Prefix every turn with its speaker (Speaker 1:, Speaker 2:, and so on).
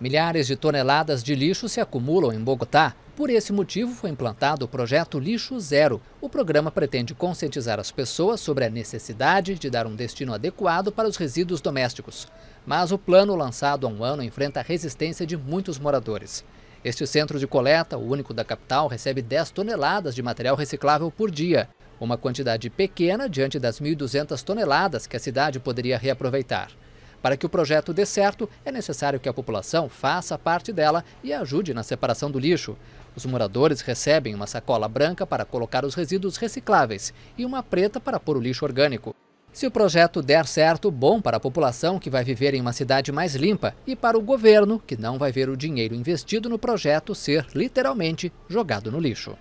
Speaker 1: Milhares de toneladas de lixo se acumulam em Bogotá. Por esse motivo, foi implantado o projeto Lixo Zero. O programa pretende conscientizar as pessoas sobre a necessidade de dar um destino adequado para os resíduos domésticos. Mas o plano lançado há um ano enfrenta a resistência de muitos moradores. Este centro de coleta, o único da capital, recebe 10 toneladas de material reciclável por dia, uma quantidade pequena diante das 1.200 toneladas que a cidade poderia reaproveitar. Para que o projeto dê certo, é necessário que a população faça parte dela e ajude na separação do lixo. Os moradores recebem uma sacola branca para colocar os resíduos recicláveis e uma preta para pôr o lixo orgânico. Se o projeto der certo, bom para a população que vai viver em uma cidade mais limpa e para o governo, que não vai ver o dinheiro investido no projeto ser literalmente jogado no lixo.